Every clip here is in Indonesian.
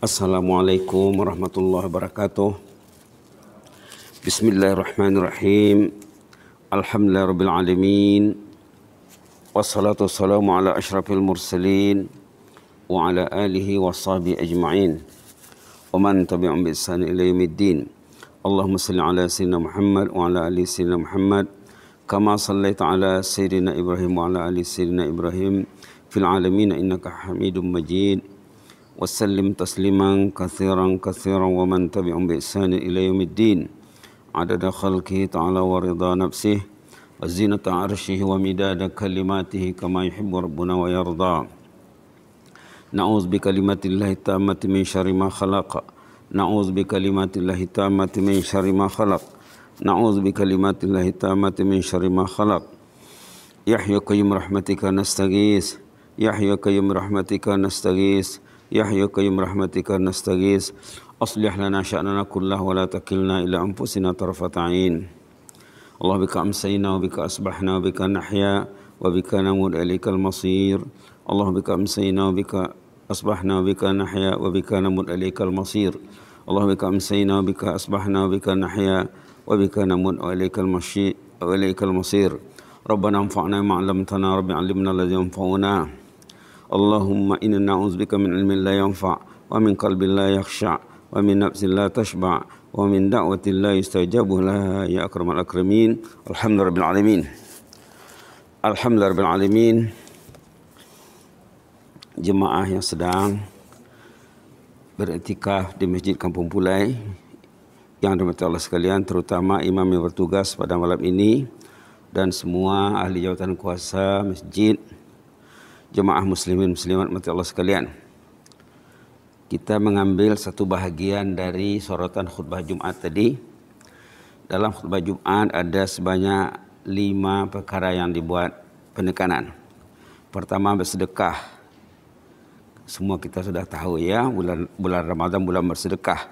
Assalamualaikum warahmatullahi wabarakatuh Bismillahirrahmanirrahim Alhamdulillahirrahmanirrahim Wassalatu wassalamu ala ashrafil mursalin Wa ala alihi wa sahbihi ajma'in Wa man tabi'un bi'isani ihsan ila yaumiddin Allahumma salli ala sayyidina Muhammad Wa ala alihi sayyidina Muhammad Kama sallaita ala sayyidina Ibrahim Wa ala alihi sayyidina Ibrahim Fil alamin innaka hamidun majid وسلم تسليما كثيرا كثيرا ومن تبعهم بإحسان إلى يوم الدين عدد خلقه تعالى ورضا نفسه وزينة عرشه ومداد كلماته كما يحب ربنا ويرضى نعوذ بكلمات الله التامة من شر ما خلق نعوذ بكلمات الله التامة من شر ما خلق نعوذ بكلمات الله التامة من شر ما خلق يحيى قيم رحمتك نستغيث يحيى قيم رحمتك نستغيث يا حي قيوم رحمتك نستغيث أصلح لنا شأننا كله ولا تكلنا إلى أنفسنا طرفة عين الله بك أمسينا وبك أصبحنا وبك نحيا وبك نموت إليك المصير الله بك أمسينا وبك أصبحنا وبك نحيا وبك نموت إليك المصير الله بك أمسينا وبك أصبحنا وبك نحيا وبك نموت إليك المشي وإليك المصير ربنا انفعنا ما علمتنا رب علمنا الذي ينفعنا Allahumma inna na'udzubika min ilmin la yanfa' wa min qalbin la yakhsha' wa min nafsin la tashba' wa min da'watin la yustajabu laha ya akramal akramin alhamdulillah alamin alhamdulillah alamin jemaah yang sedang beriktikaf di Masjid Kampung Pulai yang dirahmati Allah sekalian terutama imam yang bertugas pada malam ini dan semua ahli jawatan kuasa masjid jemaah muslimin muslimat mati Allah sekalian kita mengambil satu bahagian dari sorotan khutbah Jumat tadi dalam khutbah Jumat ada sebanyak lima perkara yang dibuat penekanan pertama bersedekah semua kita sudah tahu ya bulan bulan Ramadan bulan bersedekah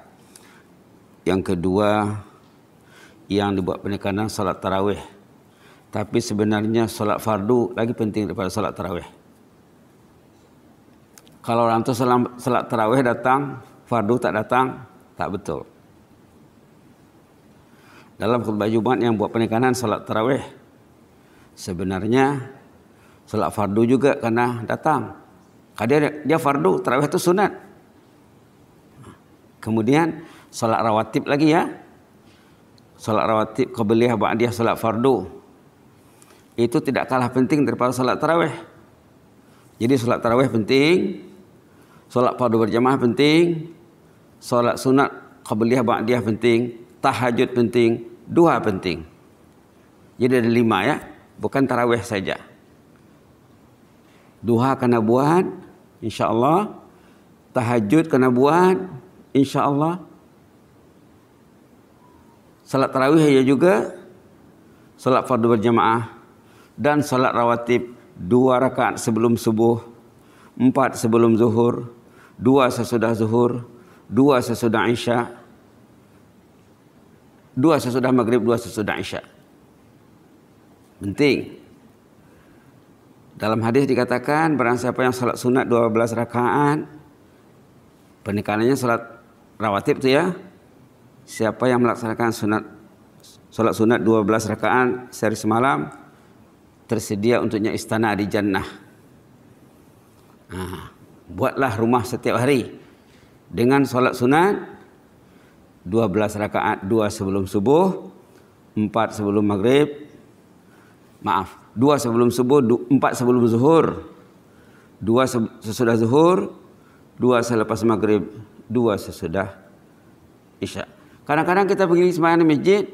yang kedua yang dibuat penekanan salat tarawih tapi sebenarnya salat fardu lagi penting daripada salat tarawih Kalau orang itu salat tarawih datang, fardu tak datang, tak betul. Dalam khutbah Jumat yang buat penekanan salat tarawih, sebenarnya salat fardu juga karena datang. Kadang dia fardu, tarawih itu sunat. Kemudian salat rawatib lagi ya. Salat rawatib qabliyah dia salat fardu. Itu tidak kalah penting daripada salat tarawih. Jadi salat tarawih penting, Solat fardu berjamaah penting. Solat sunat qabliyah ba'diyah penting. Tahajud penting. Dua penting. Jadi ada lima ya. Bukan tarawih saja. Duha kena buat. InsyaAllah. Tahajud kena buat. InsyaAllah. Salat tarawih ya juga. Salat fardu berjamaah. Dan salat rawatib. Dua rakaat sebelum subuh. Empat sebelum zuhur. Empat sebelum zuhur. dua sesudah zuhur, dua sesudah isya, dua sesudah maghrib, dua sesudah isya. Penting. Dalam hadis dikatakan barang siapa yang salat sunat 12 rakaat pernikahannya salat rawatib itu ya. Siapa yang melaksanakan sunat salat sunat 12 rakaat sehari semalam tersedia untuknya istana di jannah. Nah, buatlah rumah setiap hari dengan solat sunat 12 rakaat 2 sebelum subuh 4 sebelum maghrib maaf 2 sebelum subuh 4 sebelum zuhur 2 sesudah zuhur 2 selepas maghrib 2 sesudah isya kadang-kadang kita pergi sembahyang di masjid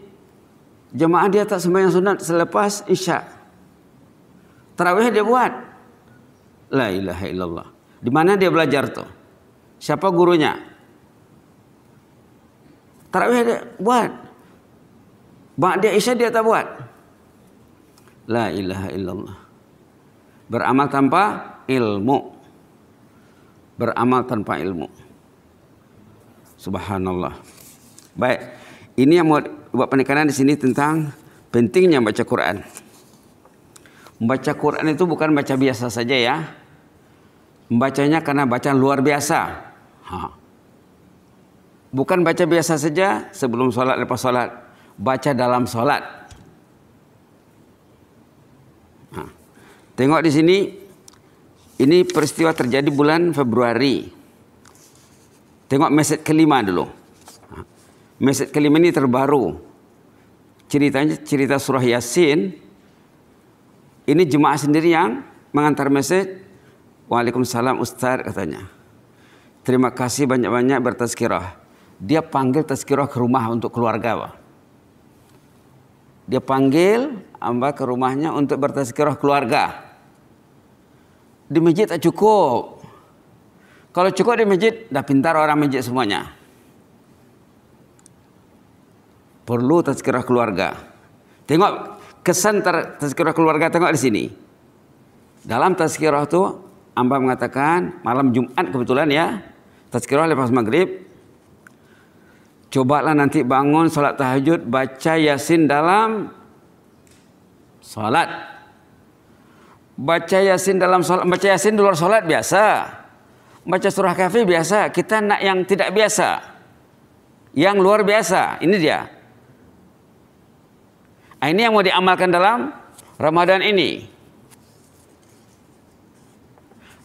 jemaah dia tak sembahyang sunat selepas isya Terawih dia buat La ilaha illallah Di mana dia belajar tuh? Siapa gurunya? Tarawih dia buat. Ba'da Isya dia tak buat. La ilaha illallah. Beramal tanpa ilmu. Beramal tanpa ilmu. Subhanallah. Baik, ini yang mau buat penekanan di sini tentang pentingnya baca Quran. Membaca Quran itu bukan baca biasa saja ya membacanya karena bacaan luar biasa. Bukan baca biasa saja sebelum sholat, lepas sholat baca dalam sholat. Tengok di sini, ini peristiwa terjadi bulan Februari. Tengok meset kelima dulu. Meset kelima ini terbaru. Ceritanya cerita surah Yasin. Ini jemaah sendiri yang mengantar mesej Waalaikumsalam Ustaz katanya. Terima kasih banyak-banyak bertazkirah. Dia panggil tazkirah ke rumah untuk keluarga. Dia panggil amba ke rumahnya untuk bertazkirah keluarga. Di masjid tak cukup. Kalau cukup di masjid, dah pintar orang masjid semuanya. Perlu tazkirah keluarga. Tengok kesan tazkirah keluarga tengok di sini. Dalam tazkirah itu Amba mengatakan malam Jumat kebetulan ya tazkirah lepas maghrib cobalah nanti bangun salat tahajud baca yasin dalam salat baca yasin dalam salat baca yasin di luar salat biasa baca surah kafir biasa kita nak yang tidak biasa yang luar biasa ini dia nah, ini yang mau diamalkan dalam Ramadan ini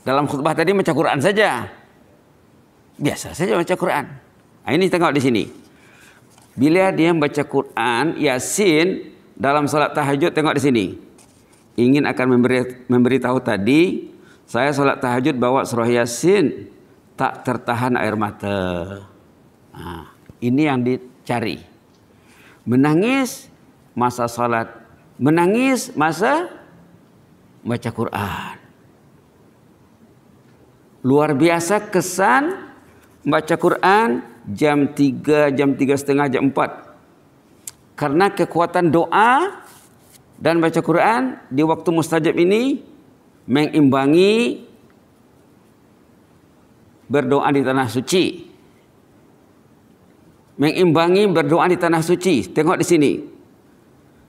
dalam khutbah tadi baca Quran saja. Biasa saja baca Quran. Nah, ini tengok di sini. Bila dia baca Quran, Yasin dalam salat tahajud tengok di sini. Ingin akan memberi memberitahu tadi saya salat tahajud bawa surah Yasin tak tertahan air mata. Nah, ini yang dicari. Menangis masa salat, menangis masa baca Quran. Luar biasa kesan baca Quran jam 3, jam 3 setengah, jam 4. Karena kekuatan doa dan baca Quran di waktu mustajab ini mengimbangi berdoa di tanah suci. Mengimbangi berdoa di tanah suci. Tengok di sini.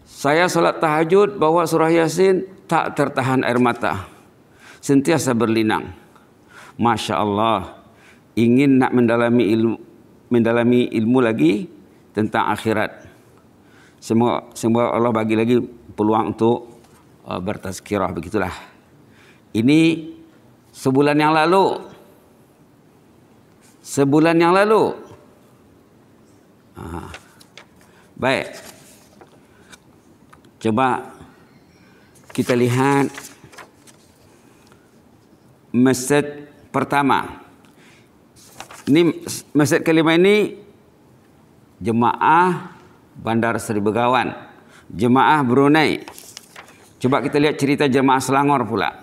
Saya sholat tahajud bahwa surah Yasin tak tertahan air mata. Sentiasa berlinang. Masya Allah ingin nak mendalami ilmu mendalami ilmu lagi tentang akhirat semua semua Allah bagi lagi peluang untuk uh, bertazkirah begitulah ini sebulan yang lalu sebulan yang lalu ha. baik coba kita lihat Masjid Pertama, ini masjid kelima ini jemaah Bandar Seri Begawan, jemaah Brunei. Coba kita lihat cerita jemaah Selangor pula.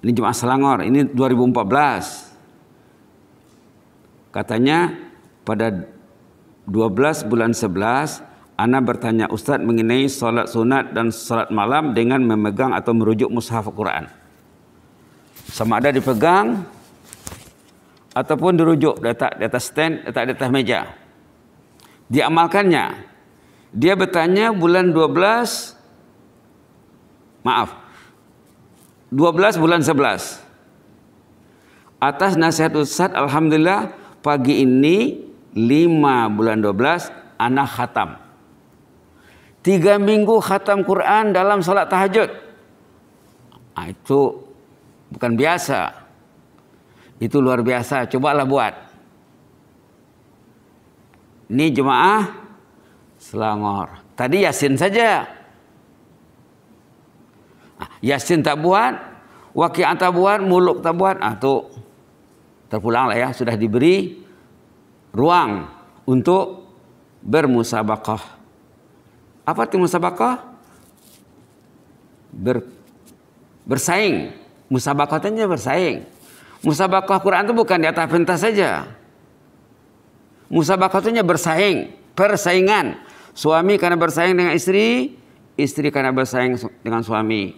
Ini jemaah Selangor, ini 2014. Katanya pada 12 bulan 11 Ana bertanya Ustadz mengenai sholat sunat dan sholat malam dengan memegang atau merujuk mushaf Quran. sama ada dipegang ataupun dirujuk letak di atas stand letak di atas meja diamalkannya dia bertanya bulan 12 maaf 12 bulan 11 atas nasihat Ustaz Alhamdulillah pagi ini 5 bulan 12 anak khatam tiga minggu khatam Quran dalam salat tahajud ah, itu bukan biasa. Itu luar biasa, cobalah buat. Ini jemaah Selangor. Tadi Yasin saja. Ah, Yasin tak buat, Waqi'ah tak buat, Muluk tak buat. Ah, tu Terpulang lah ya, sudah diberi ruang untuk bermusabakah. Apa itu musabakah? Ber, bersaing Musabakohnya bersaing. Musabakoh Quran itu bukan di atas pentas saja. Musabakohnya bersaing, persaingan. Suami karena bersaing dengan istri, istri karena bersaing dengan suami.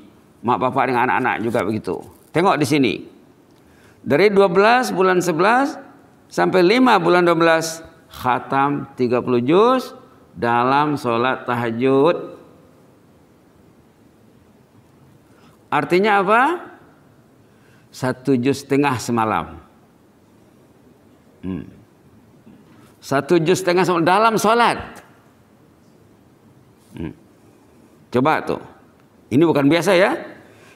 Mak bapak dengan anak-anak juga begitu. Tengok di sini. Dari 12 bulan 11 sampai 5 bulan 12 khatam 30 juz dalam sholat tahajud. Artinya apa? satu juz setengah semalam. Hmm. Satu juz setengah semalam dalam solat. Hmm. Coba tuh. Ini bukan biasa ya.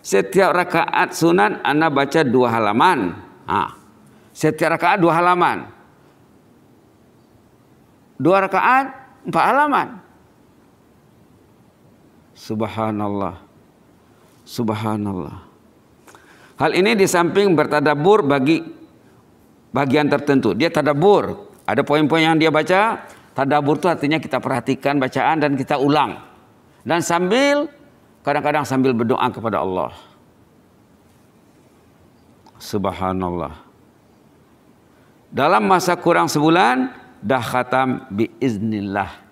Setiap rakaat sunat Anda baca dua halaman. setiap rakaat dua halaman. Dua rakaat empat halaman. Subhanallah. Subhanallah. Hal ini di samping bertadabur bagi bagian tertentu. Dia tadabur. Ada poin-poin yang dia baca. Tadabur itu artinya kita perhatikan bacaan dan kita ulang. Dan sambil kadang-kadang sambil berdoa kepada Allah. Subhanallah. Dalam masa kurang sebulan dah khatam biiznillah.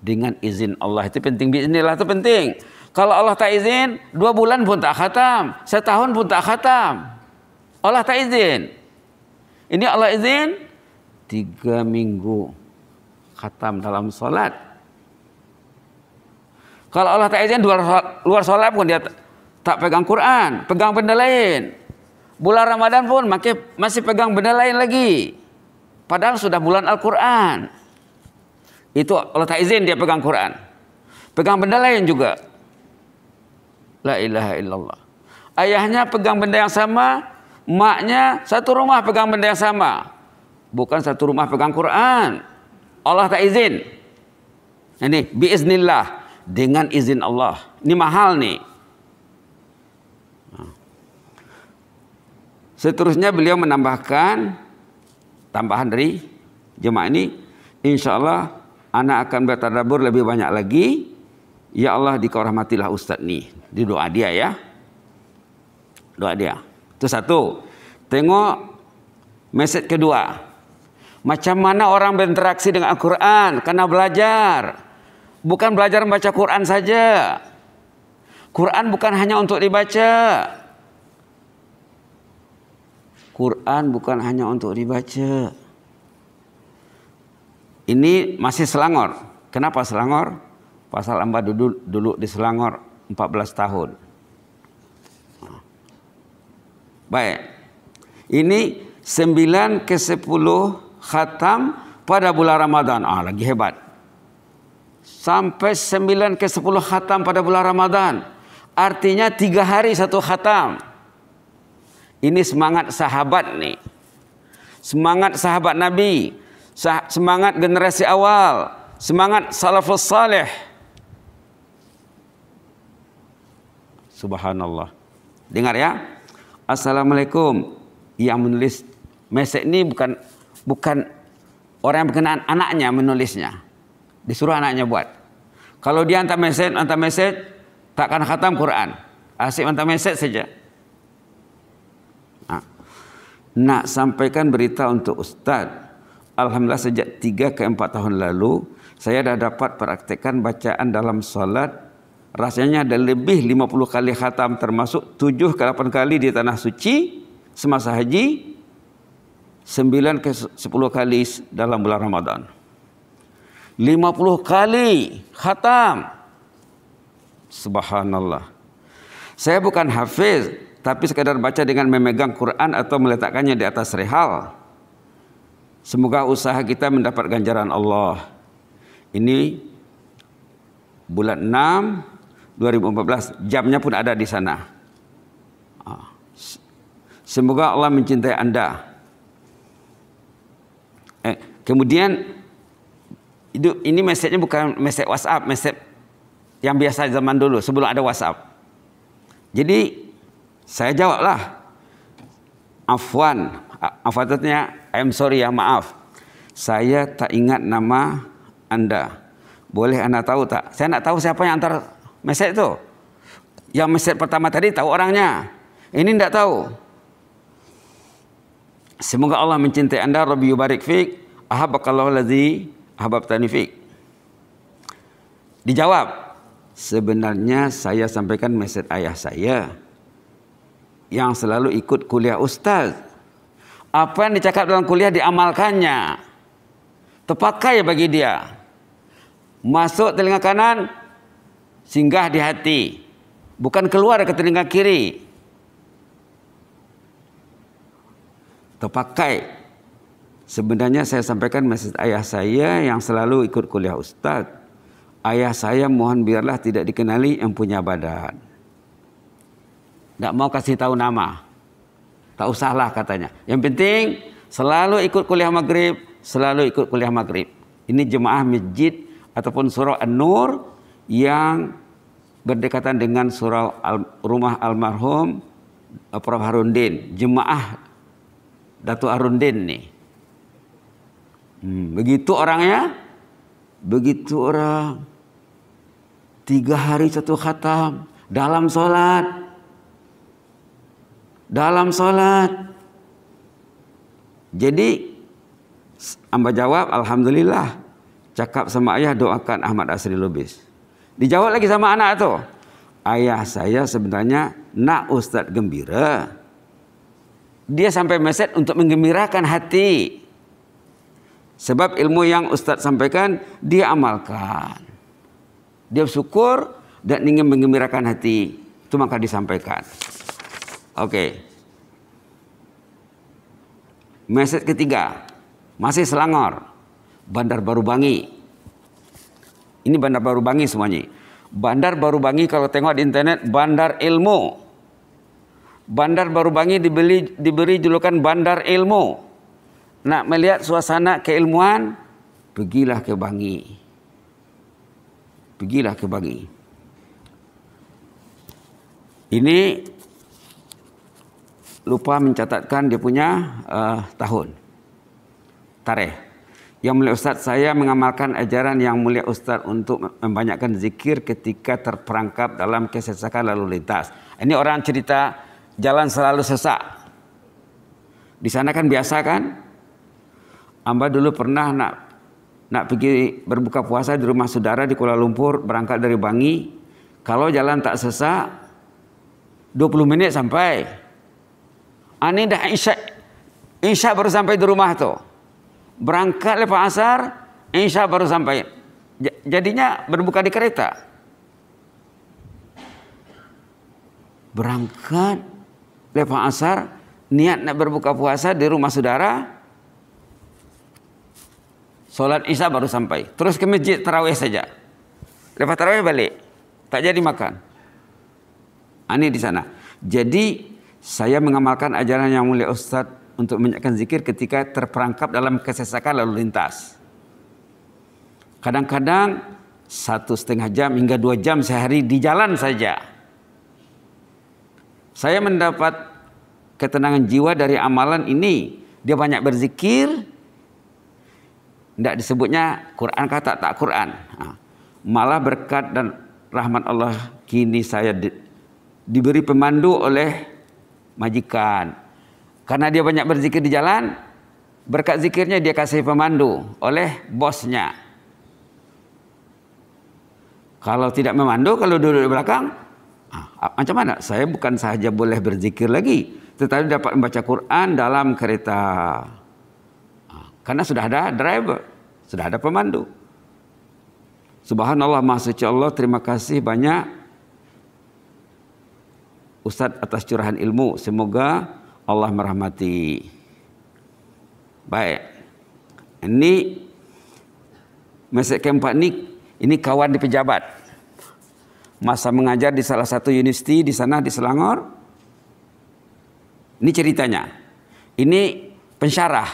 Dengan izin Allah itu penting. Biiznillah itu penting. Kalau Allah tak izin, dua bulan pun tak khatam, setahun pun tak khatam. Allah tak izin. Ini Allah izin tiga minggu khatam dalam sholat. Kalau Allah tak izin luar, luar sholat pun dia tak, tak pegang Quran, pegang benda lain. Bulan Ramadan pun masih pegang benda lain lagi. Padahal sudah bulan Al-Quran. Itu Allah tak izin dia pegang Quran. Pegang benda lain juga. La ilaha illallah. Ayahnya pegang benda yang sama, maknya satu rumah pegang benda yang sama. Bukan satu rumah pegang Quran. Allah tak izin. Ini biiznillah dengan izin Allah. Ini mahal nih. Seterusnya beliau menambahkan tambahan dari jemaah ini, insya Allah anak akan bertadabur lebih banyak lagi Ya Allah dikau rahmatilah ustaz ni. di doa dia ya. Doa dia. Itu satu. Tengok mesej kedua. Macam mana orang berinteraksi dengan Al-Quran? Karena belajar. Bukan belajar membaca Quran saja. Quran bukan hanya untuk dibaca. Quran bukan hanya untuk dibaca. Ini masih selangor. Kenapa Selangor. Pasal Amba dulu, dulu di Selangor 14 tahun. Baik. Ini 9 ke 10 khatam pada bulan Ramadan. Ah, lagi hebat. Sampai 9 ke 10 khatam pada bulan Ramadan. Artinya tiga hari satu khatam. Ini semangat sahabat nih. Semangat sahabat Nabi. Semangat generasi awal. Semangat salafus salih Subhanallah. Dengar ya. Assalamualaikum. Yang menulis mesej ini bukan bukan orang yang berkenaan anaknya menulisnya. Disuruh anaknya buat. Kalau dia hantar mesej, hantar mesej, takkan khatam Quran. Asyik hantar mesej saja. Nah, ha. nak sampaikan berita untuk Ustaz. Alhamdulillah sejak 3 ke 4 tahun lalu, saya dah dapat praktekkan bacaan dalam solat rasanya ada lebih 50 kali khatam termasuk 7 ke 8 kali di tanah suci semasa haji 9 ke 10 kali dalam bulan Ramadan 50 kali khatam subhanallah saya bukan hafiz tapi sekadar baca dengan memegang Quran atau meletakkannya di atas rehal semoga usaha kita mendapat ganjaran Allah ini bulan 6 2014 jamnya pun ada di sana. Ah, semoga Allah mencintai Anda. Eh, kemudian itu ini message-nya bukan message WhatsApp, message yang biasa zaman dulu sebelum ada WhatsApp. Jadi saya jawablah. Afwan, afwan I'm sorry ya, maaf. Saya tak ingat nama Anda. Boleh Anda tahu tak? Saya nak tahu siapa yang antar Mesej itu. Yang mesej pertama tadi tahu orangnya. Ini tidak tahu. Semoga Allah mencintai anda. Rabbi yubarik fik. Ahabakallahu ladzi ahabab tanifik. Dijawab. Sebenarnya saya sampaikan mesej ayah saya. Yang selalu ikut kuliah ustaz. Apa yang dicakap dalam kuliah diamalkannya. Terpakai bagi dia. Masuk telinga kanan, singgah di hati, bukan keluar ke telinga kiri. Terpakai. Sebenarnya saya sampaikan mesej ayah saya yang selalu ikut kuliah ustaz. Ayah saya mohon biarlah tidak dikenali yang punya badan. Tidak mau kasih tahu nama. Tak usahlah katanya. Yang penting selalu ikut kuliah maghrib, selalu ikut kuliah maghrib. Ini jemaah masjid ataupun surah An-Nur yang berdekatan dengan surau al, rumah almarhum eh, Prof. Harundin, jemaah Datu Harundin nih. Hmm, begitu orangnya, begitu orang tiga hari satu khatam dalam sholat, dalam sholat. Jadi Amba jawab, Alhamdulillah. Cakap sama ayah doakan Ahmad Asri Lubis. Dijawab lagi sama anak itu. Ayah saya sebenarnya nak Ustadz gembira. Dia sampai meset untuk menggembirakan hati. Sebab ilmu yang Ustadz sampaikan dia amalkan. Dia bersyukur dan ingin menggembirakan hati. Itu maka disampaikan. Oke. Okay. Message ketiga. Masih Selangor. Bandar Baru Bangi. Ini bandar baru bangi semuanya. Bandar baru bangi kalau tengok di internet bandar ilmu. Bandar baru bangi dibeli, diberi julukan bandar ilmu. Nak melihat suasana keilmuan, pergilah ke bangi. Pergilah ke bangi. Ini lupa mencatatkan dia punya uh, tahun. Tarikh. Yang mulia Ustadz saya mengamalkan ajaran yang mulia Ustadz untuk membanyakkan zikir ketika terperangkap dalam kesesakan lalu lintas. Ini orang cerita jalan selalu sesak. Di sana kan biasa kan? Amba dulu pernah nak nak pergi berbuka puasa di rumah saudara di Kuala Lumpur berangkat dari Bangi. Kalau jalan tak sesak 20 menit sampai. Ani ah, dah isya, insya baru sampai di rumah tuh berangkat lepas asar, Isya baru sampai. Jadinya berbuka di kereta. Berangkat lepas asar, niat nak berbuka puasa di rumah saudara, Sholat Isya baru sampai. Terus ke masjid tarawih saja. Lepas tarawih balik. Tak jadi makan. Ini ah, di sana. Jadi saya mengamalkan ajaran yang mulia Ustadz untuk menyiapkan zikir ketika terperangkap dalam kesesakan lalu lintas. Kadang-kadang satu setengah jam hingga dua jam sehari di jalan saja. Saya mendapat ketenangan jiwa dari amalan ini. Dia banyak berzikir, tidak disebutnya Quran kata tak Quran. Malah berkat dan rahmat Allah kini saya di, diberi pemandu oleh majikan, karena dia banyak berzikir di jalan, berkat zikirnya dia kasih pemandu oleh bosnya. Kalau tidak memandu, kalau duduk di belakang, ah, ah macam mana? Saya bukan saja boleh berzikir lagi, tetapi dapat membaca Quran dalam kereta. Ah, karena sudah ada driver, sudah ada pemandu. Subhanallah, Maha Suci Allah, terima kasih banyak Ustadz atas curahan ilmu. Semoga Allah merahmati. Baik. Ini masa keempat ini ini kawan di pejabat. Masa mengajar di salah satu universiti di sana di Selangor. Ini ceritanya. Ini pensyarah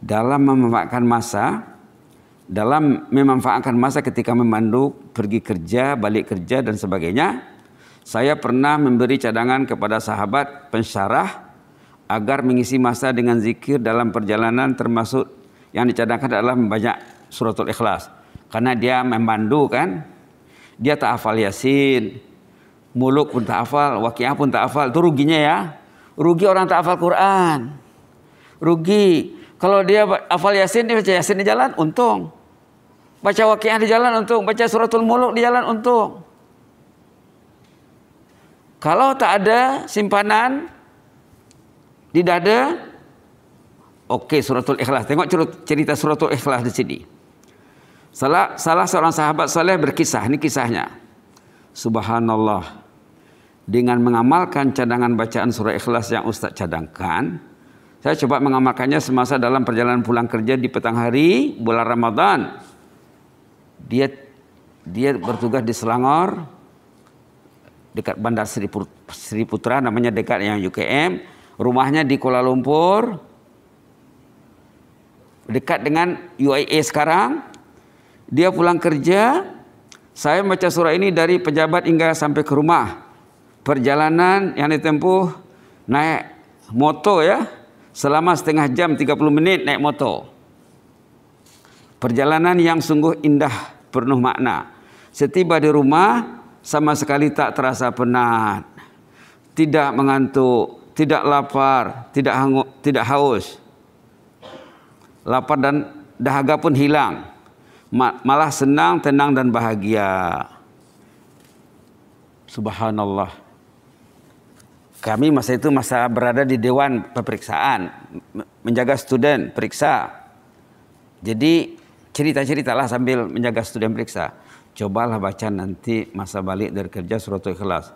dalam memanfaatkan masa dalam memanfaatkan masa ketika memandu pergi kerja, balik kerja dan sebagainya saya pernah memberi cadangan kepada sahabat pensyarah agar mengisi masa dengan zikir dalam perjalanan termasuk yang dicadangkan adalah membaca suratul ikhlas. Karena dia memandu kan. Dia tak hafal yasin. Muluk pun tak hafal. Wakiah pun tak hafal. Itu ruginya ya. Rugi orang tak hafal Quran. Rugi. Kalau dia hafal yasin, dia baca yasin di jalan, untung. Baca wakiah di jalan, untung. Baca suratul muluk di jalan, untung. Kalau tak ada simpanan di dada, oke okay, suratul ikhlas. Tengok cerita suratul ikhlas di sini. Salah, salah seorang sahabat soleh berkisah, ini kisahnya. Subhanallah, dengan mengamalkan cadangan bacaan surah ikhlas yang Ustaz cadangkan, saya coba mengamalkannya semasa dalam perjalanan pulang kerja di petang hari bulan Ramadan. Dia dia bertugas di Selangor, dekat Bandar Sri, Putra namanya dekat yang UKM, rumahnya di Kuala Lumpur, dekat dengan UIA sekarang. Dia pulang kerja, saya baca surat ini dari pejabat hingga sampai ke rumah. Perjalanan yang ditempuh naik motor ya, selama setengah jam 30 menit naik motor Perjalanan yang sungguh indah penuh makna. Setiba di rumah, sama sekali tak terasa penat, tidak mengantuk, tidak lapar, tidak tidak haus. Lapar dan dahaga pun hilang. Malah senang, tenang dan bahagia. Subhanallah. Kami masa itu masa berada di dewan pemeriksaan, menjaga student, periksa. Jadi cerita-ceritalah sambil menjaga student periksa. Cobalah baca nanti masa balik dari kerja surat ikhlas.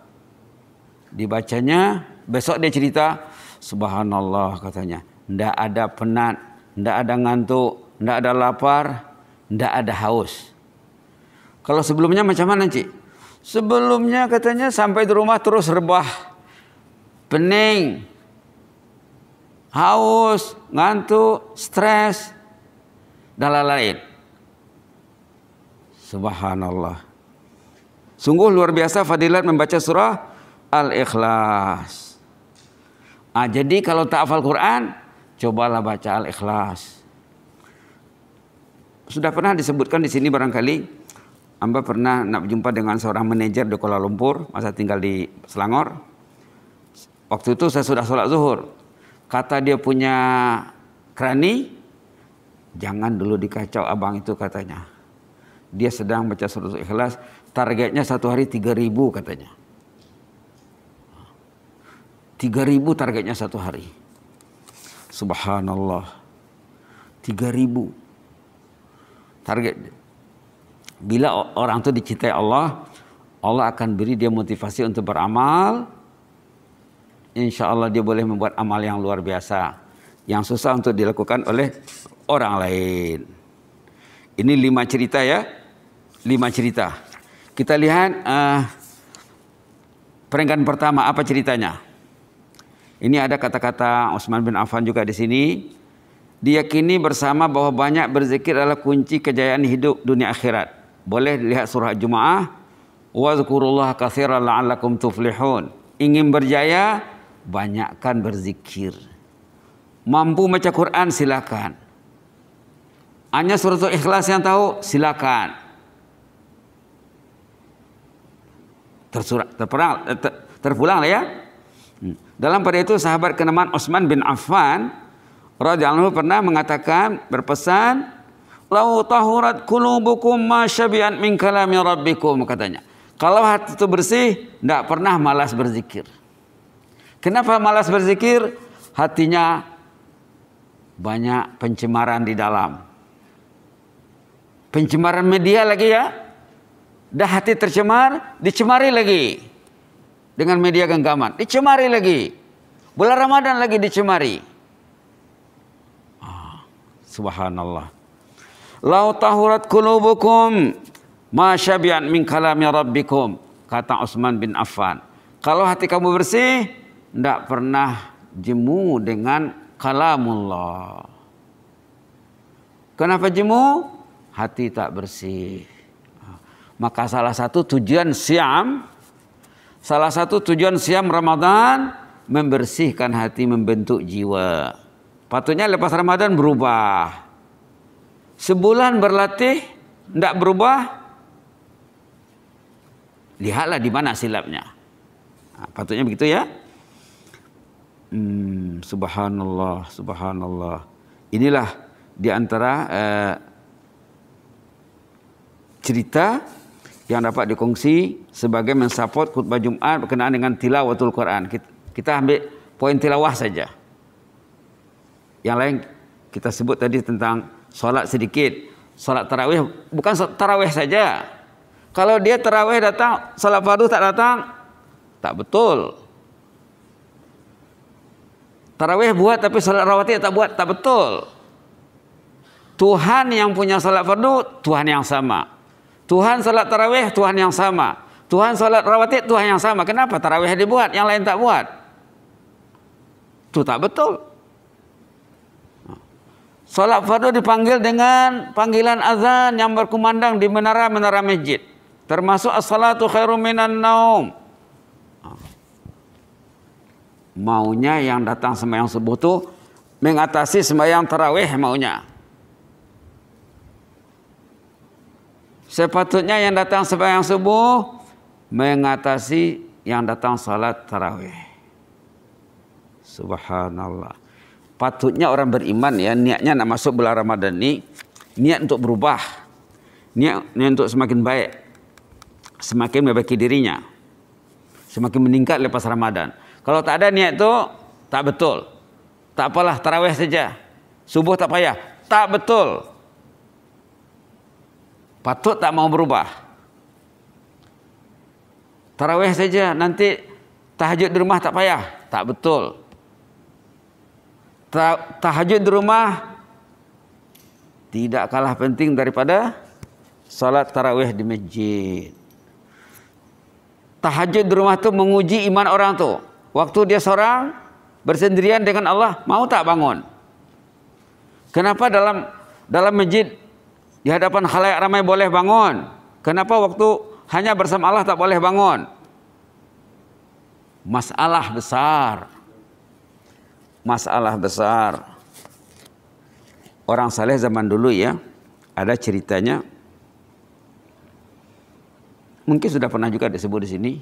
Dibacanya, besok dia cerita, subhanallah katanya. Tidak ada penat, tidak ada ngantuk, tidak ada lapar, tidak ada haus. Kalau sebelumnya macam mana Cik? Sebelumnya katanya sampai di rumah terus rebah, pening, haus, ngantuk, stres, dan lain-lain. Subhanallah. Sungguh luar biasa fadilat membaca surah Al-Ikhlas. Ah, jadi kalau tak hafal Quran, cobalah baca Al-Ikhlas. Sudah pernah disebutkan di sini barangkali Amba pernah nak berjumpa dengan seorang manajer di Kuala Lumpur, masa tinggal di Selangor. Waktu itu saya sudah sholat zuhur. Kata dia punya kerani, jangan dulu dikacau abang itu katanya dia sedang baca surat ikhlas targetnya satu hari 3000 katanya 3000 targetnya satu hari subhanallah 3000 target bila orang itu dicintai Allah Allah akan beri dia motivasi untuk beramal insya Allah dia boleh membuat amal yang luar biasa yang susah untuk dilakukan oleh orang lain ini lima cerita ya, lima cerita. Kita lihat uh, eh, peringkat pertama apa ceritanya. Ini ada kata-kata Utsman bin Affan juga di sini. Diyakini bersama bahwa banyak berzikir adalah kunci kejayaan hidup dunia akhirat. Boleh dilihat surah Jumaah. Wazkurullah kathira la'allakum tuflihun. Ingin berjaya, banyakkan berzikir. Mampu baca Quran silakan. Hanya surat ikhlas yang tahu, silakan. Tersurat, terperang, eh, terpulang lah ya. Hmm. Dalam pada itu sahabat kenaman Utsman bin Affan radhiyallahu pernah mengatakan berpesan lau tahurat kulubukum masyabian min kalami rabbikum katanya. Kalau hati itu bersih, tidak pernah malas berzikir. Kenapa malas berzikir? Hatinya banyak pencemaran di dalam. Pencemaran media lagi ya. Dah hati tercemar, dicemari lagi. Dengan media genggaman, dicemari lagi. Bulan Ramadan lagi dicemari. Ah, subhanallah. Lau tahurat kulubukum masyabian min kalami rabbikum. Kata Utsman bin Affan. Kalau hati kamu bersih, tidak pernah jemu dengan kalamullah. Kenapa jemu? hati tak bersih. Maka salah satu tujuan siam, salah satu tujuan siam Ramadan membersihkan hati, membentuk jiwa. Patutnya lepas Ramadan berubah. Sebulan berlatih, tidak berubah, lihatlah di mana silapnya. Nah, patutnya begitu ya. Hmm, subhanallah, subhanallah. Inilah di antara eh, cerita yang dapat dikongsi sebagai mensupport khutbah Jumat berkenaan dengan tilawatul Quran. Kita ambil poin tilawah saja. Yang lain kita sebut tadi tentang sholat sedikit. Sholat tarawih, bukan tarawih saja. Kalau dia tarawih datang, solat fardu tak datang, tak betul. Tarawih buat tapi solat rawatib tak buat, tak betul. Tuhan yang punya sholat fardu, Tuhan yang sama. Tuhan salat tarawih, Tuhan yang sama. Tuhan salat rawatib, Tuhan yang sama. Kenapa tarawih dibuat, yang lain tak buat? Itu tak betul. Salat fardu dipanggil dengan panggilan azan yang berkumandang di menara-menara masjid. Termasuk as-salatu khairu minan naum. Maunya yang datang sembahyang subuh itu mengatasi sembahyang tarawih maunya. Maunya. Sepatutnya yang datang yang subuh mengatasi yang datang salat tarawih. Subhanallah. Patutnya orang beriman ya niatnya nak masuk bulan Ramadan ini niat untuk berubah. Niat, niat untuk semakin baik. Semakin memperbaiki dirinya. Semakin meningkat lepas Ramadan. Kalau tak ada niat itu tak betul. Tak apalah tarawih saja. Subuh tak payah. Tak betul. Patut tak mau berubah. Tarawih saja nanti tahajud di rumah tak payah. Tak betul. Tahajud di rumah tidak kalah penting daripada salat tarawih di masjid. Tahajud di rumah tu menguji iman orang tu. Waktu dia seorang bersendirian dengan Allah, mau tak bangun? Kenapa dalam dalam masjid Di hadapan halayak ramai boleh bangun. Kenapa waktu hanya bersama Allah tak boleh bangun? Masalah besar. Masalah besar. Orang saleh zaman dulu ya, ada ceritanya. Mungkin sudah pernah juga disebut di sini.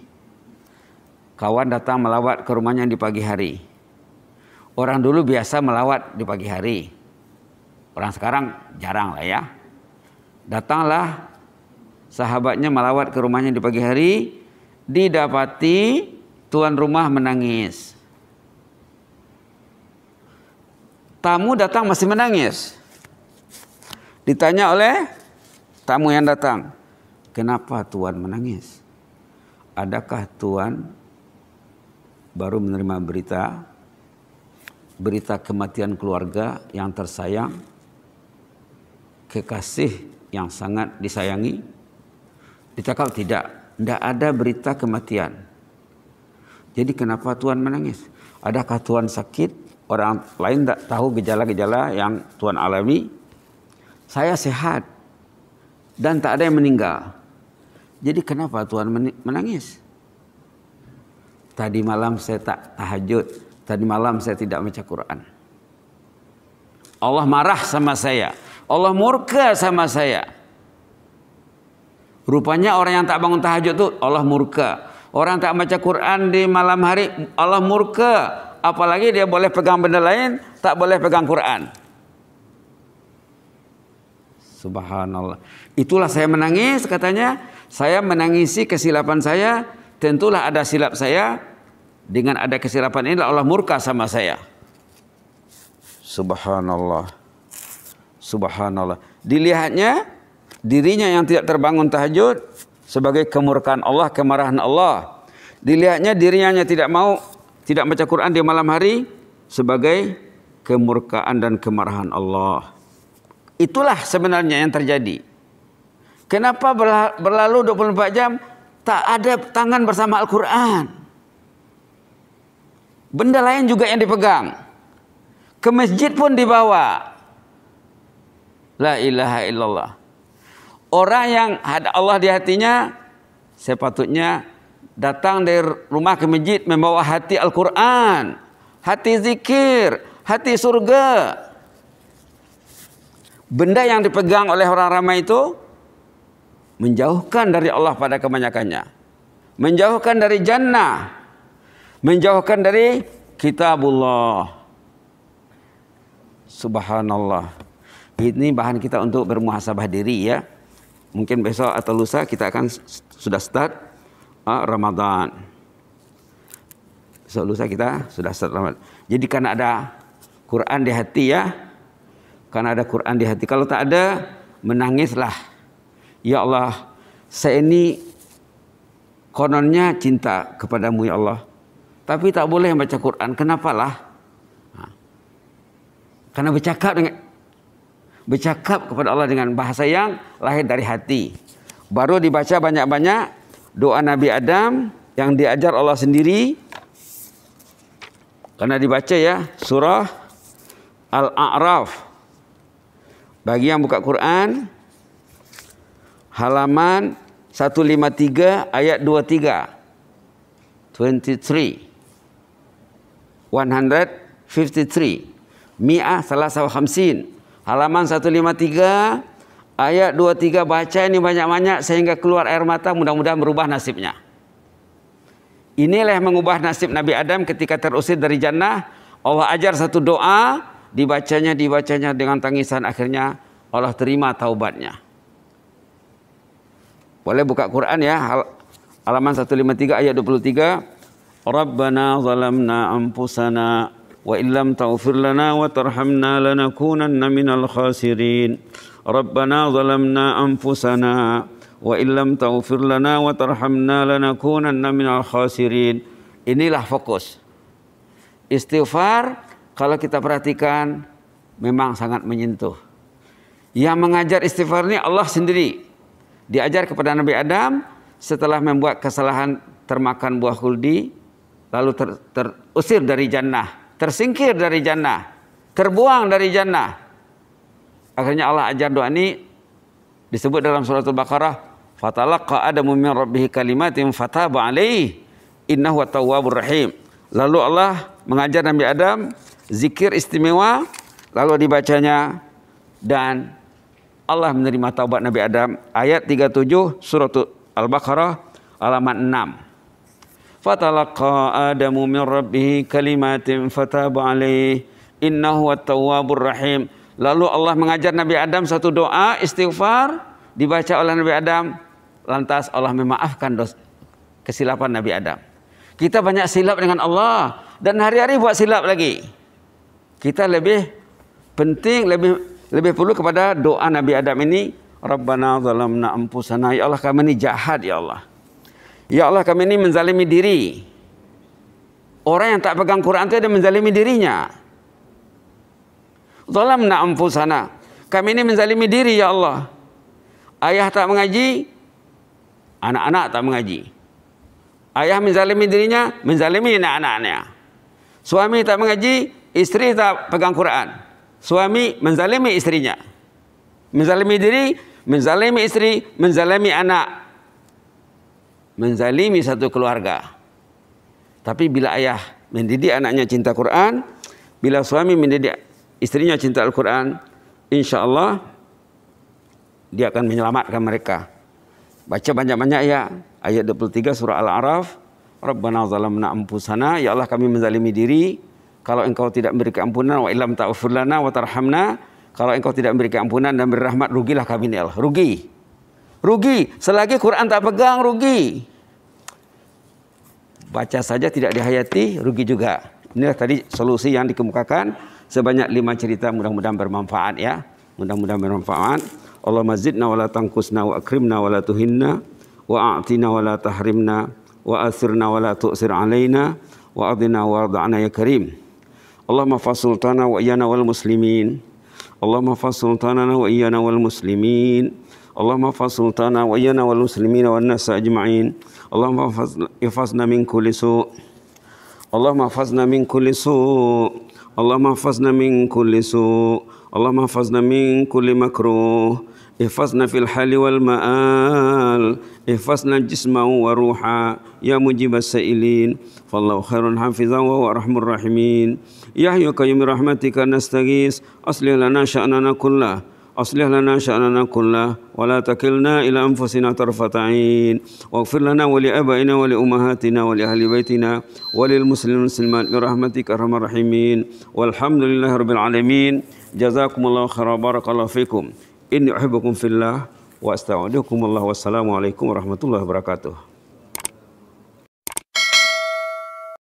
Kawan datang melawat ke rumahnya di pagi hari. Orang dulu biasa melawat di pagi hari. Orang sekarang jarang lah ya. Datanglah sahabatnya melawat ke rumahnya di pagi hari, didapati tuan rumah menangis. Tamu datang masih menangis. Ditanya oleh tamu yang datang, "Kenapa tuan menangis? Adakah tuan baru menerima berita berita kematian keluarga yang tersayang kekasih yang sangat disayangi dicakap tidak tidak ada berita kematian jadi kenapa Tuhan menangis adakah Tuhan sakit orang lain tidak tahu gejala-gejala yang Tuhan alami saya sehat dan tak ada yang meninggal jadi kenapa Tuhan menangis tadi malam saya tak tahajud tadi malam saya tidak baca Quran Allah marah sama saya Allah murka sama saya. Rupanya orang yang tak bangun tahajud tuh Allah murka. Orang tak baca Quran di malam hari Allah murka. Apalagi dia boleh pegang benda lain, tak boleh pegang Quran. Subhanallah. Itulah saya menangis katanya. Saya menangisi kesilapan saya. Tentulah ada silap saya. Dengan ada kesilapan ini Allah murka sama saya. Subhanallah. Subhanallah. Dilihatnya dirinya yang tidak terbangun tahajud sebagai kemurkaan Allah, kemarahan Allah. Dilihatnya dirinya yang tidak mau tidak baca Quran di malam hari sebagai kemurkaan dan kemarahan Allah. Itulah sebenarnya yang terjadi. Kenapa berlalu 24 jam tak ada tangan bersama Al-Quran? Benda lain juga yang dipegang. Ke masjid pun dibawa. La ilaha illallah. Orang yang ada Allah di hatinya, sepatutnya datang dari rumah ke masjid membawa hati Al-Quran, hati zikir, hati surga. Benda yang dipegang oleh orang ramai itu menjauhkan dari Allah pada kebanyakannya. Menjauhkan dari jannah. Menjauhkan dari kitabullah. Subhanallah. Ini bahan kita untuk bermuhasabah diri ya. Mungkin besok atau lusa kita akan sudah start uh, Ramadan. Besok lusa kita sudah start Ramadan. Jadi karena ada Quran di hati ya. Karena ada Quran di hati. Kalau tak ada menangislah. Ya Allah, saya ini kononnya cinta kepadamu ya Allah. Tapi tak boleh baca Quran. Kenapalah? Ah. Karena bercakap dengan bercakap kepada Allah dengan bahasa yang lahir dari hati. Baru dibaca banyak-banyak doa Nabi Adam yang diajar Allah sendiri. Karena dibaca ya surah Al-A'raf. Bagi yang buka Quran halaman 153 ayat 23. 23. Mi'ah salah 53 153 Halaman 153 ayat 23 baca ini banyak-banyak sehingga keluar air mata mudah-mudahan berubah nasibnya. Inilah yang mengubah nasib Nabi Adam ketika terusir dari jannah. Allah ajar satu doa, dibacanya, dibacanya dengan tangisan. Akhirnya Allah terima taubatnya. Boleh buka Quran ya, halaman 153 ayat 23. Rabbana zalamna ampusana wa illam taghfir lana wa tarhamna lanakunanna minal khasirin rabbana zalamna anfusana wa illam taghfir lana wa tarhamna lanakunanna minal inilah fokus istighfar kalau kita perhatikan memang sangat menyentuh yang mengajar istighfar ini Allah sendiri diajar kepada Nabi Adam setelah membuat kesalahan termakan buah kuldi lalu ter, terusir dari jannah tersingkir dari jannah, terbuang dari jannah. Akhirnya Allah ajar doa ini disebut dalam surat Al-Baqarah, "Fatalaqa Adamu min rabbih kalimatin fataba alaihi innahu at-tawwabur rahim." Lalu Allah mengajar Nabi Adam zikir istimewa, lalu dibacanya dan Allah menerima taubat Nabi Adam ayat 37 surat Al-Baqarah alamat 6. فتلقى آدم من ربه كلمات فتاب عليه إنه التواب الرحيم Lalu Allah mengajar Nabi Adam satu doa istighfar dibaca oleh Nabi Adam lantas Allah memaafkan dosa kesilapan Nabi Adam. Kita banyak silap dengan Allah dan hari-hari buat silap lagi. Kita lebih penting lebih lebih perlu kepada doa Nabi Adam ini Rabbana zalamna anfusana ya Allah kami ini jahat ya Allah Ya Allah kami ini menzalimi diri. Orang yang tak pegang Quran itu ada menzalimi dirinya. Zalam na'am fusana. Kami ini menzalimi diri ya Allah. Ayah tak mengaji. Anak-anak tak mengaji. Ayah menzalimi dirinya. Menzalimi anak-anaknya. Suami tak mengaji. Isteri tak pegang Quran. Suami menzalimi istrinya. Menzalimi diri. Menzalimi istri. Menzalimi anak. menzalimi satu keluarga. Tapi bila ayah mendidik anaknya cinta Quran, bila suami mendidik istrinya cinta Al-Quran, insya Allah dia akan menyelamatkan mereka. Baca banyak-banyak ya ayat 23 surah Al-A'raf. Rabbana zalamna anfusana, ya Allah kami menzalimi diri. Kalau engkau tidak memberi ampunan, wa ilam ta'ufur wa tarhamna, kalau engkau tidak memberi ampunan dan berrahmat rugilah kami ya Allah. Rugi rugi. Selagi Quran tak pegang, rugi. Baca saja tidak dihayati, rugi juga. Inilah tadi solusi yang dikemukakan sebanyak lima cerita mudah-mudahan bermanfaat ya. Mudah-mudahan bermanfaat. Allah mazidna wa la tangkusna wa akrimna wa la tuhinna wa a'tina wa la tahrimna wa asirna wa la tu'sir alaina wa adina wa arda'na ya karim. Allahumma fasultana wa iyana wal muslimin. Allahumma fasultana wa iyana wal muslimin. اللهم احفظ سلطانا وإيانا والمسلمين والناس أجمعين اللهم احفظنا من كل سوء اللهم احفظنا من كل سوء اللهم احفظنا من كل سوء اللهم احفظنا من كل مكروه احفظنا في الحال والمآل احفظنا جسما وروحا يا مجيب السائلين فالله خير حافظا وهو أرحم الراحمين يا حي قيوم رحمتك نستغيث أصلح لنا شأننا كله أصلح لنا شأننا كله ولا تكلنا إلى أنفسنا طرفة عين واغفر لنا ولآبائنا ولأمهاتنا ولأهل بيتنا وللمسلمين والمسلمات برحمتك أرحم الراحمين والحمد لله رب العالمين جزاكم الله خيرا بارك الله فيكم إني أحبكم في الله وأستودعكم الله والسلام عليكم ورحمة الله وبركاته